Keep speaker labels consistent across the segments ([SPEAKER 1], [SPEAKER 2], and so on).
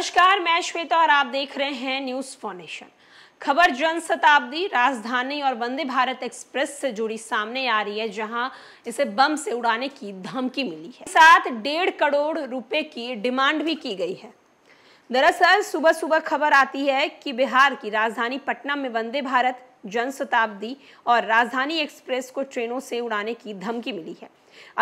[SPEAKER 1] नमस्कार मैं श्वेता और आप देख रहे हैं न्यूज फाउंडेशन खबर जन शताब्दी राजधानी और वंदे भारत एक्सप्रेस से जुड़ी सामने आ रही है जहां इसे बम से उड़ाने की धमकी मिली है साथ डेढ़ करोड़ रुपए की डिमांड भी की गई है दरअसल सुबह सुबह खबर आती है कि बिहार की राजधानी पटना में वंदे भारत जन शताब्दी और राजधानी एक्सप्रेस को ट्रेनों से उड़ाने की धमकी मिली है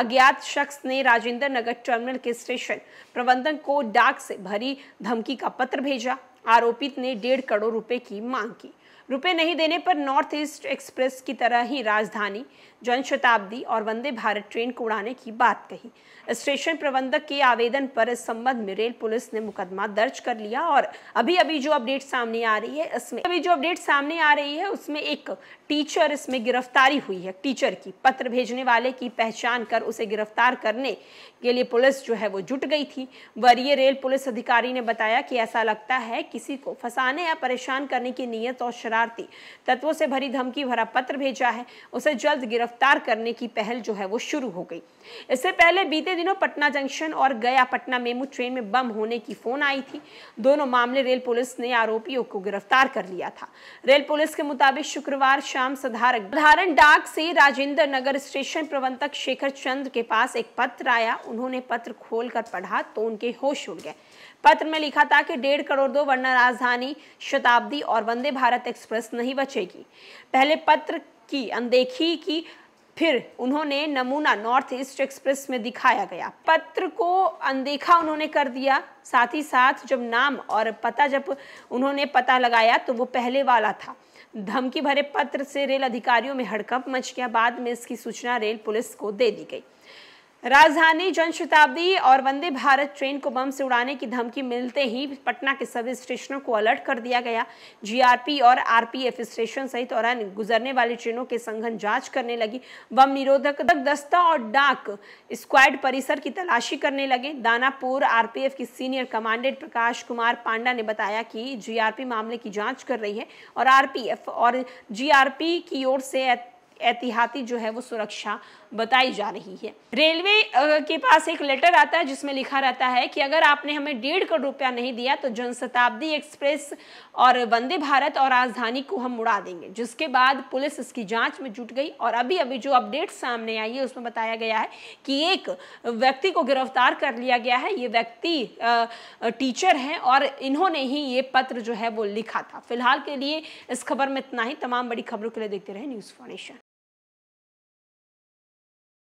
[SPEAKER 1] अज्ञात शख्स ने राजेंद्र नगर टर्मिनल के स्टेशन प्रबंधन को डाक से भरी धमकी का पत्र भेजा आरोपित ने डेढ़ करोड़ रुपए की मांग की रुपए नहीं देने पर नॉर्थ ईस्ट एक्सप्रेस की तरह ही राजधानी जनशताब्दी और वंदे भारत ट्रेन को उड़ाने की बात कही स्टेशन प्रबंधक के आवेदन पर इस संबंध में रेल पुलिस ने मुकदमा दर्ज कर लिया और अभी अभी जो अपडेट सामने आ रही है इसमें अभी जो अपडेट सामने आ रही है उसमें एक टीचर इसमें गिरफ्तारी हुई है टीचर की पत्र भेजने वाले की पहचान कर उसे गिरफ्तार करने के लिए पुलिस जो है वो जुट गई थी वरीय रेल पुलिस अधिकारी ने बताया कि ऐसा लगता है किसी को फंसाने या परेशान करने की नीयत और शराब शरारती तत्वों से भरी धमकी भरा पत्र भेजा है उसे जल्द गिरफ्तार करने की पहल जो है वो शुरू हो गई इससे पहले बीते दिनों पटना जंक्शन और गया पटना मेमू ट्रेन में बम होने की फोन आई थी दोनों मामले रेल पुलिस ने आरोपियों को गिरफ्तार कर लिया था रेल पुलिस के मुताबिक शुक्रवार शाम सधारक धारण डाक से राजेंद्र नगर स्टेशन प्रबंधक शेखर चंद्र के पास एक पत्र आया उन्होंने पत्र खोलकर पढ़ा तो उनके होश उड़ गए पत्र में लिखा था कि डेढ़ करोड़ दो वरना राजधानी शताब्दी और वंदे भारत एक्सप्रेस एक्सप्रेस नहीं बचेगी पहले पत्र की अनदेखी की फिर उन्होंने नमूना नॉर्थ ईस्ट एक्सप्रेस में दिखाया गया पत्र को अनदेखा उन्होंने कर दिया साथ ही साथ जब नाम और पता जब उन्होंने पता लगाया तो वो पहले वाला था धमकी भरे पत्र से रेल अधिकारियों में हड़कंप मच गया बाद में इसकी सूचना रेल पुलिस को दे दी गई राजधानी जनशताब्दी और वंदे भारत ट्रेन को बम से उड़ाने की धमकी मिलते ही पटना के सभी स्टेशनों को अलर्ट कर दिया गया जीआरपी और आरपीएफ स्टेशन सहित और अन्य गुजरने वाली ट्रेनों के संघन जांच करने लगी बम निरोधक दस्ता और डाक स्क्वाड परिसर की तलाशी करने लगे दानापुर आरपीएफ की सीनियर कमांडेंट प्रकाश कुमार पांडा ने बताया कि जीआरपी मामले की जाँच कर रही है और आरपीएफ और जीआरपी की ओर से एहतियाती जो है वो सुरक्षा बताई जा रही है रेलवे के पास एक लेटर आता है जिसमें लिखा रहता है कि अगर आपने हमें डेढ़ करोड़ रुपया नहीं दिया तो जनशताब्दी एक्सप्रेस और वंदे भारत और राजधानी को हम उड़ा देंगे जिसके बाद पुलिस इसकी जांच में जुट गई और अभी अभी जो अपडेट सामने आई है उसमें बताया गया है कि एक व्यक्ति को गिरफ्तार कर लिया गया है ये व्यक्ति टीचर है और इन्होंने ही ये पत्र जो है वो लिखा था फिलहाल के लिए इस खबर में इतना ही तमाम बड़ी खबरों के लिए देखते रहे न्यूज़ फाउंडेशन